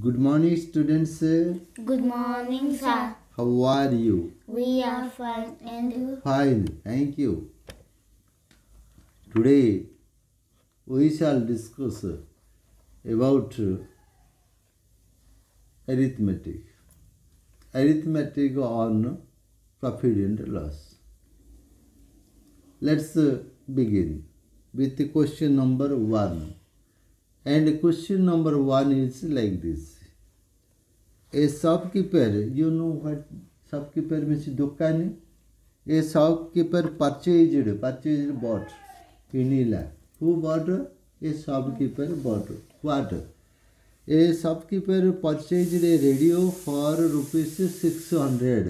Good morning, students. Good morning, sir. How are you? We are fine and you? Fine, thank you. Today, we shall discuss about arithmetic. Arithmetic on profit and loss. Let's begin with question number 1. And question number one is like this a shopkeeper you know what shopkeeper में दुकान a shopkeeper purchase purchase bought किनला who bought a shopkeeper bought what a shopkeeper purchase a radio for rupees six hundred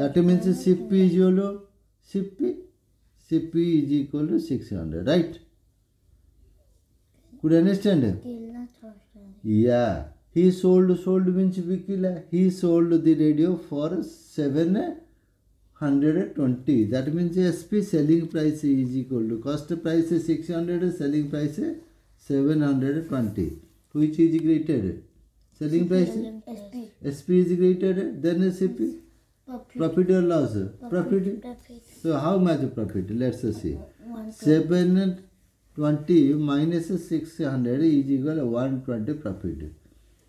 that means CP CP CP is equal to six hundred right Could you understand? Yeah. He sold, sold means Vikila. He sold the radio for 720. That means SP selling price is equal to cost price is 600, selling price is 720. Which is greater? Selling price? SP. SP is greater than CP? Profit. or loss? Profit. profit. So how much profit? Let's see. 7 20 minus 600 is equal to 120 profit.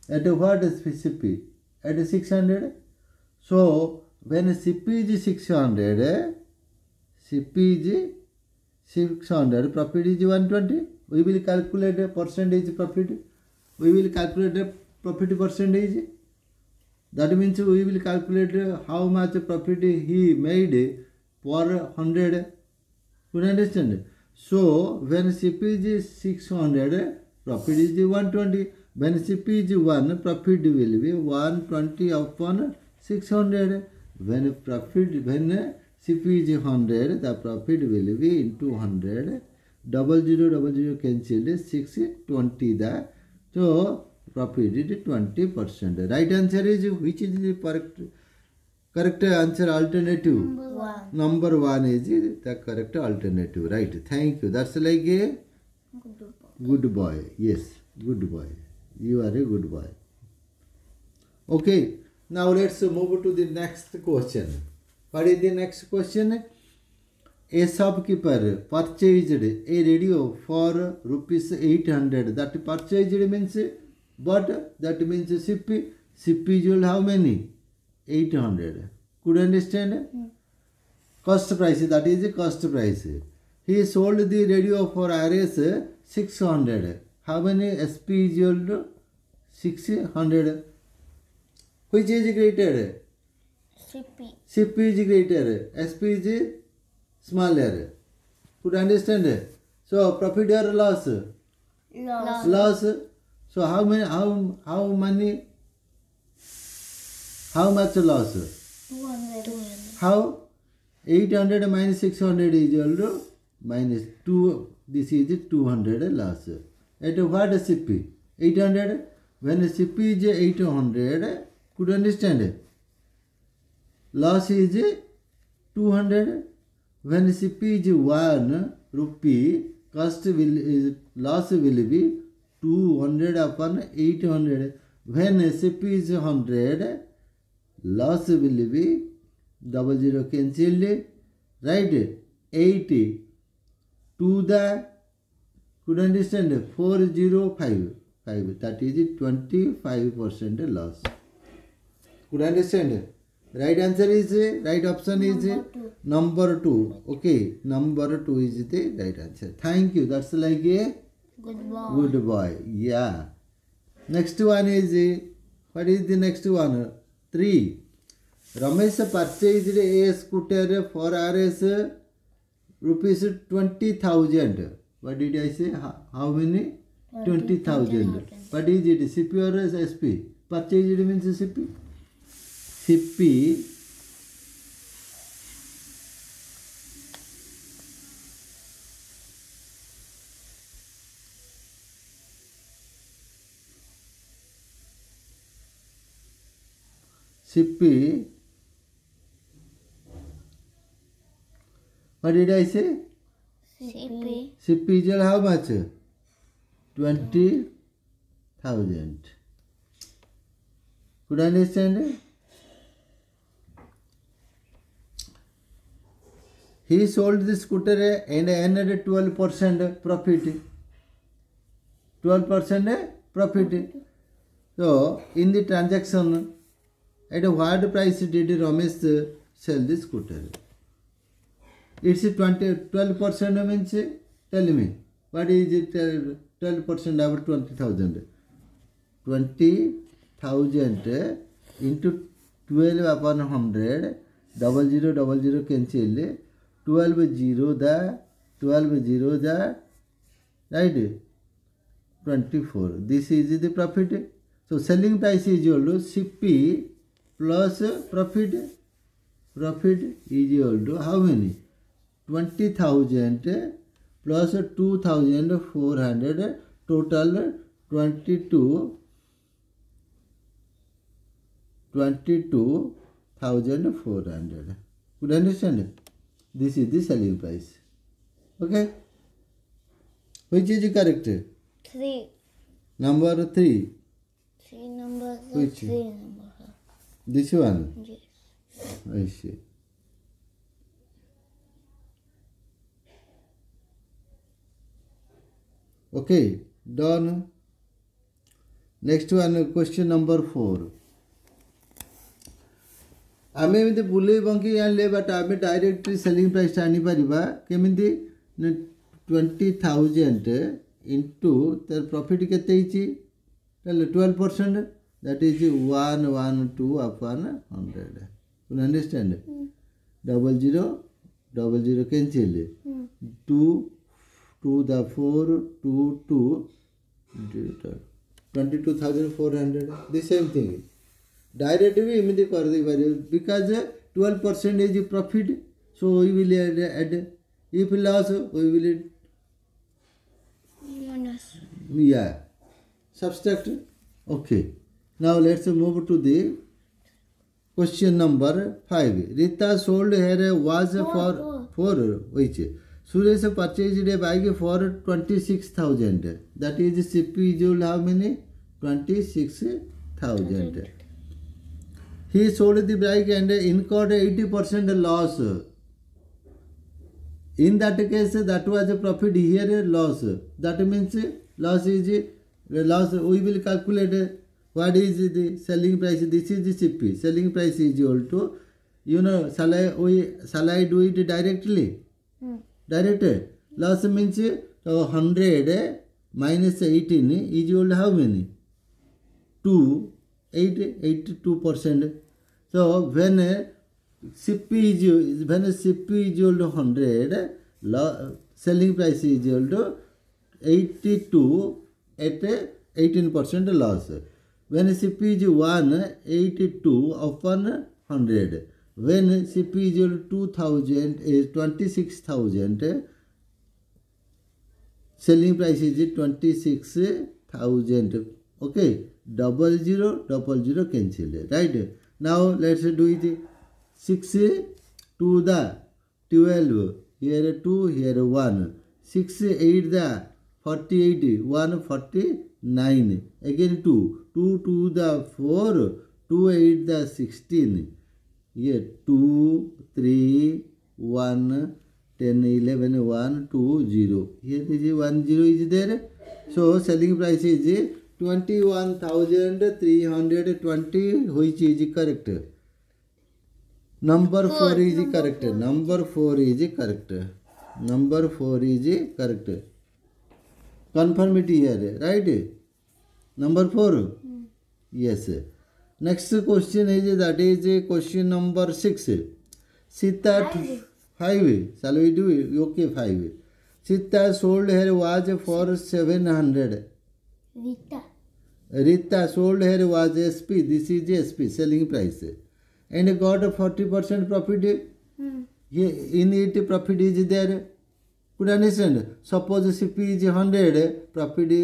At what CP? At 600. So, when CP is 600, CP is 600, profit is 120. We will calculate a percentage profit. We will calculate a profit percentage. That means we will calculate how much profit he made per 100. You understand? So when CP is 600, profit is 120. When CP is 1, profit will be 120 upon 600. When profit, when CP is 100, the profit will be into 100. Double zero, double zero cancelled, 620 the. So profit is 20%. Right answer is which is the correct correct answer alternative number one is the correct alternative right thank you that's like a good boy yes good boy you are a good boy okay now let's move to the next question what is the next question a shopkeeper keeper a radio for rupees eight hundred that purchased means but that means CP CP you'll how many eight hundred could understand cost price that is cost price he sold the radio for R S six hundred how many S P is six hundred who is greater CP is greater S P is smaller could understand so profit और loss loss so how many how how many How much loss? 200. 200. How? 800 minus 600 is also minus 2. This is 200 loss. At what CP? 800. When CP is 800, could understand? Loss is 200. When CP is 1 rupee, cost will is loss will be 200 upon 800. When CP is 100, loss will be double zero cancelled right 80 to the could understand 405 5 that is 25 percent loss could understand right answer is right option number is two. number 2 okay number 2 is the right answer thank you that's like a good boy good boy yeah next one is what is the next one 3 Ramesh purchase a scooter for R S rupees twenty thousand what I say how many twenty thousand what is it C P R S S P purchase mean C P C P CP What did I say? CP. CP is how much? 20,000. Could I understand? He sold the scooter and earned 12% profit. 12% profit. So, in the transaction, at what price did Ramesh sell the scooter? it's 20 12 percent means tell me what is it 12 percent over 20000 20000 into 12 upon 100 double zero double zero cancel 12 zero the 12 zero the right 24 this is the profit so selling price is equal to cp plus profit profit is equal to how many 20,000 plus 2,400 total 22 22,400 could understand this is the selling price okay which is correct 3 number 3 3 number three this one yes i see okay done next one question number four आम एम बुले बंकी आने आम directly selling price आनीपर केमी twenty thousand into तर profit के twelve percent that is one one two of one hundred understand double zero double zero cancel two two the four two two twenty two thousand four hundred the same thing direct भी एमती कर because twelve percent is profit so we will add add if loss we will या subtract okay now let's move to the question number five Rita sold her watch for four वही चीज Suresh purchased a bike for 26,000. That is CP is how many? 26,000. He sold the bike and incurred 80% loss. In that case, that was a profit here a loss. That means loss is loss. We will calculate what is the selling price. This is the CP. Selling price is also, you know, shall I, we, shall I do it directly? Hmm. Direct loss mean hundred minus eighteen is old how many two eight eighty two percent so when CP is when CP is old hundred ल selling price is old eighty two eight eighteen percent loss when CP is one eighty two upon hundred when CPGL 2000 is 26,000, selling price is 26,000. Okay, double zero, double zero cancel. Right now, let's do it 6 to the 12, here 2, here 1, 6, 8 the 48, 1, 49, again 2, 2 to the 4, 2, 8 the 16. ये two three one ten eleven one two zero ये दीजिए one zero is there so selling price is twenty one thousand three hundred twenty who is correct number four is correct number four is correct number four is correct conformity it right number four yes next question is that is question number six Sita five चलो we do okay five Sita sold her watch for seven hundred Rita sold her watch S P this is S P selling price and got forty percent profit in it profit is there पूरा understand suppose CP is hundred profit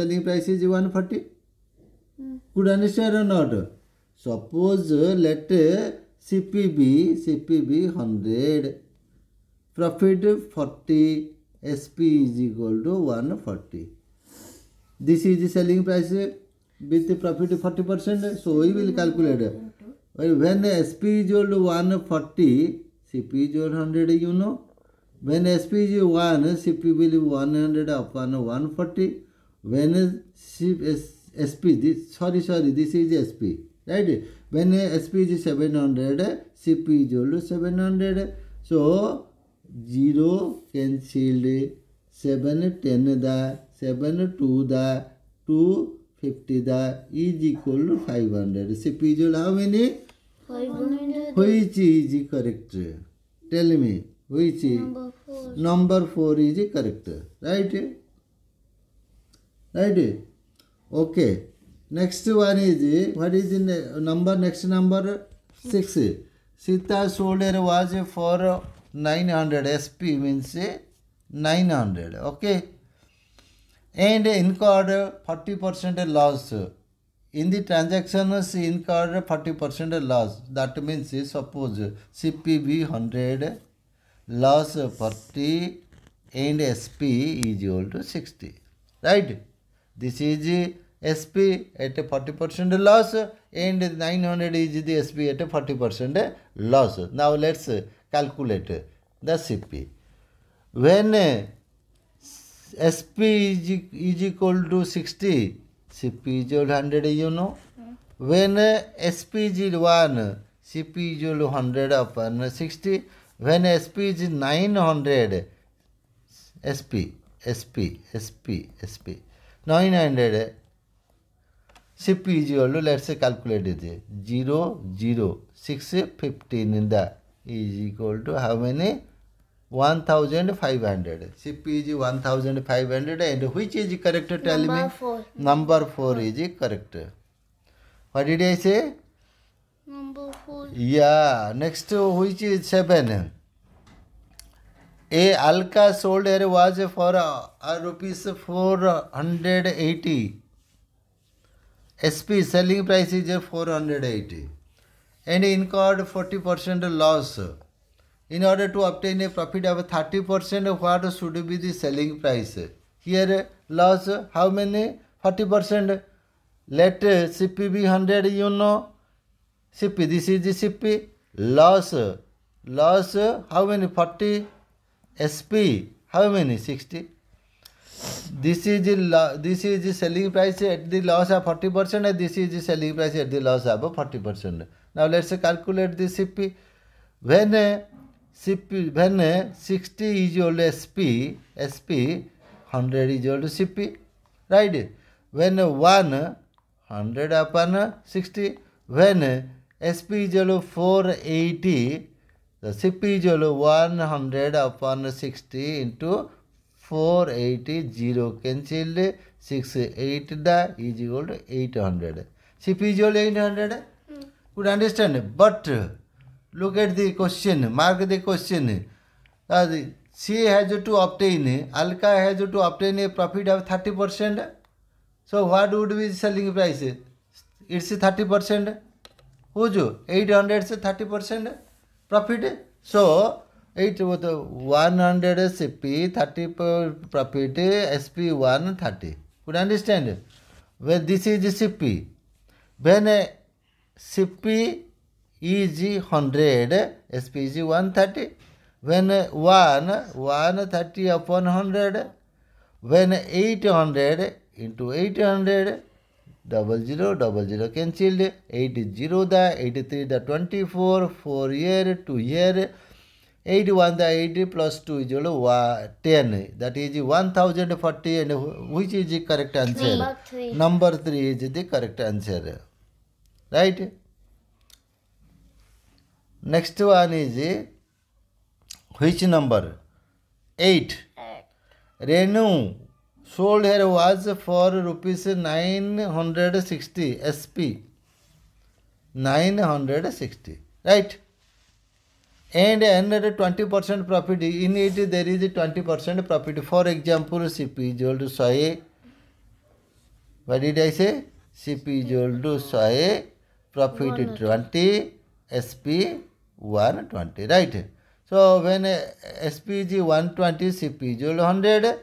selling price is one forty Could understand or not? Suppose let uh, CPB, CPB 100, profit 40, SP is equal to 140. This is the selling price with the profit 40%, so we will calculate. When SP is equal to 140, CP is equal to 100, you know. When SP is 1, CP will be 100 upon 140. When CP SP, this, sorry, sorry, this is SP, right? When SP is 700, CP is also 700. So, 0 cancelled, 7 10 the, 7 2 the, 2 50 the is equal to 500. CP is how many? 500. Which is correct? Tell me, which is? Number 4. Number 4 is correct, right? Right? Okay next one is what is number next number six Sita सोलियर was for nine hundred S P mean nine hundred okay and incurred forty percent loss in the transaction C incurred forty percent loss that means suppose C P we hundred loss forty and S P is old sixty right this is S P at forty forty percent loss and nine hundred is the S P at forty forty percent loss now let's calculate the C P S P is equal to sixty C P is hundred you know when S P is one C P is hundred upon sixty when S P is nine hundred S P S P S P S P nine hundred say P G value let say calculate is zero zero six fifteen in the is equal to how many one thousand five hundred C P G one thousand five hundred and we is correct tell me number four is correct what it is say next we is seven a Alka sold her was for rupees four hundred eighty S P selling price is four hundred eighty and incurred forty percent loss in order to obtain a profit of thirty percent what should be the selling price here loss how many forty percent let CP be hundred you know CP this is CP loss loss how many forty SP, how many? 60. This is the this is the selling price at the loss of 40% percent, and this is the selling price at the loss of 40%. percent. Now let's calculate the CP. When a CP when a 60 is equal to SP, SP 100 is equal to CP, right? When a 1 100 upon 60, when SP is equal to 480 The cp is 100 upon 60 into 480, 0 cancel 680 is equal to 800. cp is 800. Mm. Could understand? But look at the question, mark the question. Uh, the, she has to obtain, Alka has to obtain a profit of 30%. percent So what would be selling price? It's 30%. percent Who's 800 is 30%. percent profit so at one hundred CP thirty profit SP one thirty could understand we this is CP when CP is hundred SP is one thirty when one one thirty upon hundred when eight hundred into eight hundred double zero double zero cancelled 8 is 0 the 83 the 24 4 year 2 year. Eighty one the 80 plus 2 is 10 that is 1040 and which is the correct answer number 3, number three is the correct answer right next one is which number 8 renew sold here was for rupees 960 sp 960 right and another 20% profit in it there is 20% profit for example cp is equal to 100 what did i say cp is equal to 100 profit 20 sp 120 right so when sp is 120 cp is equal to 100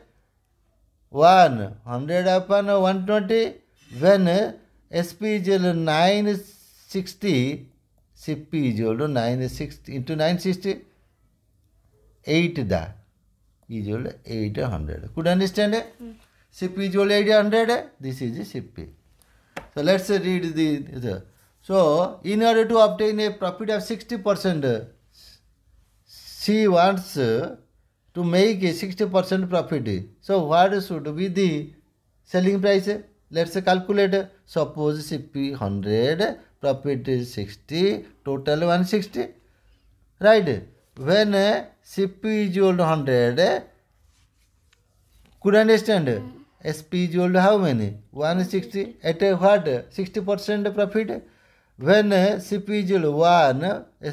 100 upon 120 when sp is equal to 960 cp is equal to 960 into nine sixty eight 8 da is equal to 800 could understand it mm. cp is equal to 800 this is cp so let's read the, the so in order to obtain a profit of 60 percent she wants to make a 60% profit so what should be the selling price let's calculate suppose cp 100 profit is 60 total 160 right when cp is equal to 100 could understand sp is equal to how many 160 at what 60% profit when cp is equal to 1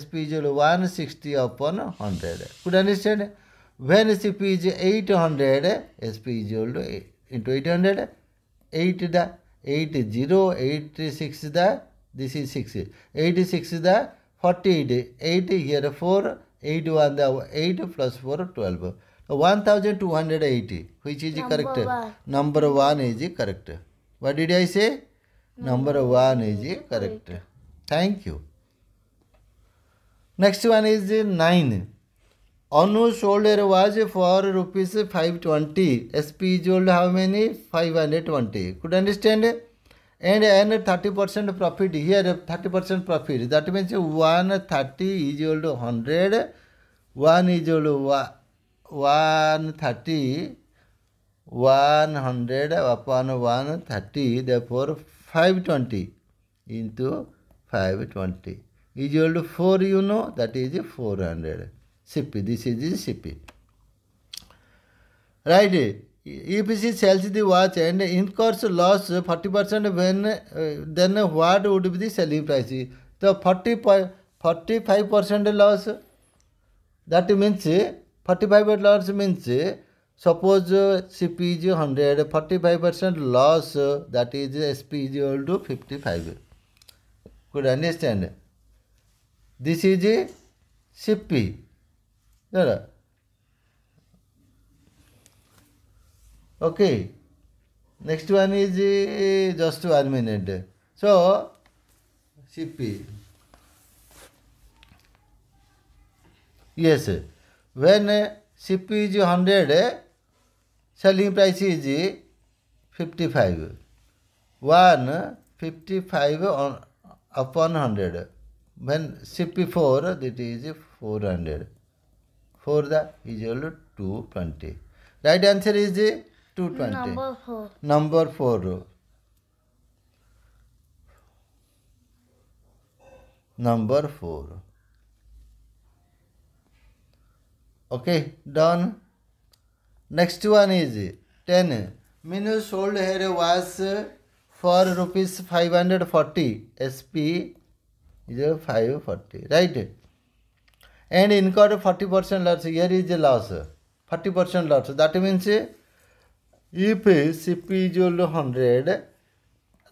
sp is equal to 160 upon 100 could understand When CP is 800, SP is equal into 800, 8 the 8 0, 8 6 the, this is 6, 8 6 the 48, 8 here 4, 8 1 the 8 plus 4 12. 1280 which is number correct one. number 1 is correct what did i say number, number 1 is correct. correct thank you next one is 9 Anu sold her watch for rupees 520. SP sold how many? 520. Could understand? And earn 30% profit. Here 30% profit. That means 130 is equal 100. 1 is equal 130. 100 upon 130. Therefore 520 into 520 is equal to 4 you know that is 400. CP. This is the CP. Right. If she sells the watch and incurs loss 40% when then what would be the selling price? So 40 45% loss. That means 45 loss means suppose CP is 100, 45% loss that is SP is equal to 55. Could understand? This is CP. No, Okay. Next one is eh, just one minute. So, CP. Yes. When CP is 100, selling price is 55. 1, 55 on, upon 100. When CP4, that is 400. 4 the is equal to 220. Right answer is the 220. Number 4. Number 4. Number 4. Okay, done. Next one is 10. Minu's sold here was for rupees 540. SP is 540. Right? and incur 40% loss. Here is the loss, 40% loss. That means if CP is 100,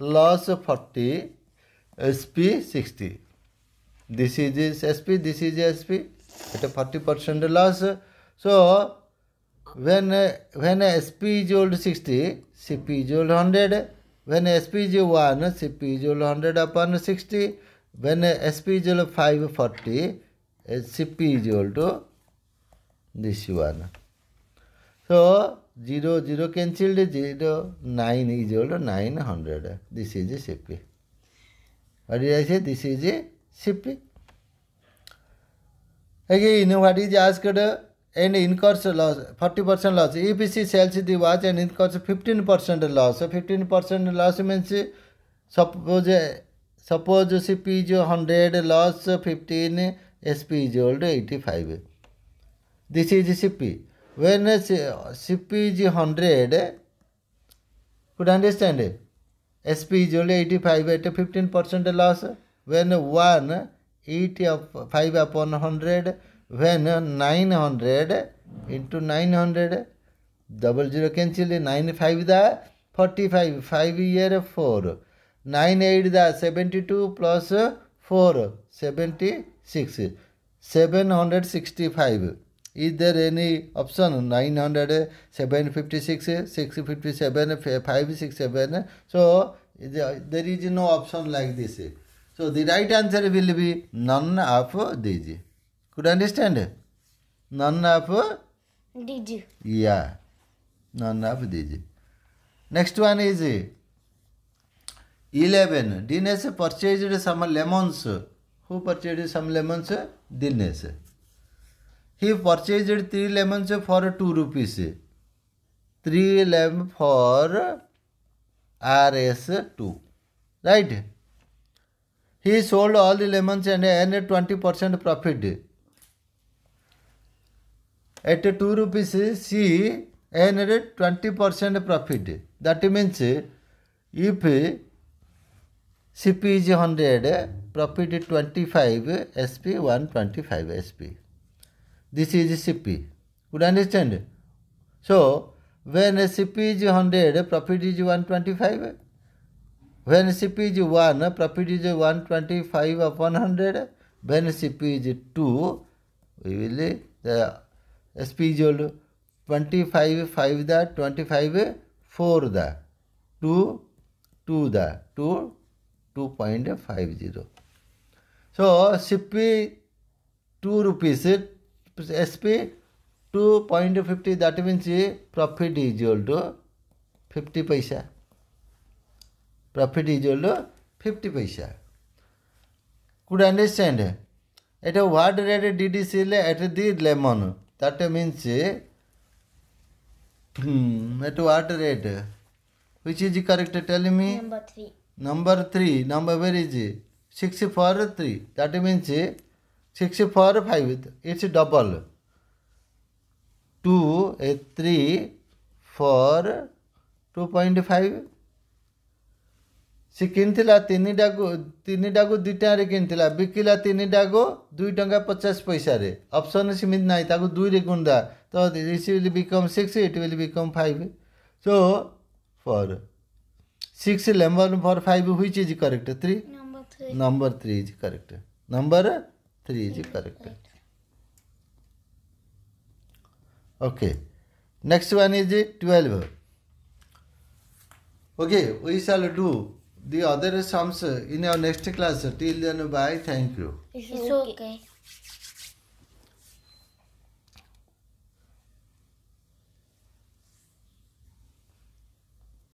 loss 40, SP 60. This is SP, this is SP. At 40% loss. So, when when SP is old 60, CP is old 100. When SP is 1, CP is old 100 upon 60. When SP is old 540, Cp is equal to this one. So, 0, 0 cancelled, 0, 9 is equal to 900. This is Cp. What did I say? This is Cp. Again, what is asked? And incurs loss, 40% loss. If she sells the watch and incurs 15% loss. So, 15% loss means suppose suppose Cp is 100, loss 15, SP is equal to 85. This is CP. When CP is 100, could understand it? SP is only 85 at 15% loss. When 1, 80 upon 100. When 900 into 900, double zero cancel. 9 5 the 45, 5 year 4. 9 8 the 72 plus 4, 70. Six seven hundred sixty five is there any option nine hundred seven fifty six six fifty seven five six seven so there is no option like this so the right answer will be none of these could understand none of जी या none of these next one is eleven Dinesh purchase some lemons who purchased some lemons dinesh he purchased three lemons for 2 rupees three lem for rs2 right he sold all the lemons and earned 20% profit at 2 rupees she earned 20% profit that means if CP is 100, profit is 25, SP 125 SP. This is CP. Could understand? So, when CP is 100, profit is 125. When CP is 1, profit is 125 upon 100. When CP is 2, we will the SP is old 25, 5 the, 25, 4 the, 2, 2 the, 2, two point five zero so CP two rupees SP two point fifty that means profit is equal to fifty paisa profit is equal to fifty paisa could understand at what rate डी डी सी at the lemon that means at what rate which is correct tell me number three number three number where is six four three that mean six four five it's double two A three four two point five C किनला तीन टा तीन टा को दुटे कि बिकला तीन टा को दुई टा पचास पैसा अप्सन सीमित ना दुई गुंदा तो it will become six it will become five so four six number for five which is correct three number three number three is correct number three is correct okay next one is twelve okay we shall do the other sums in our next class till then bye thank you it's okay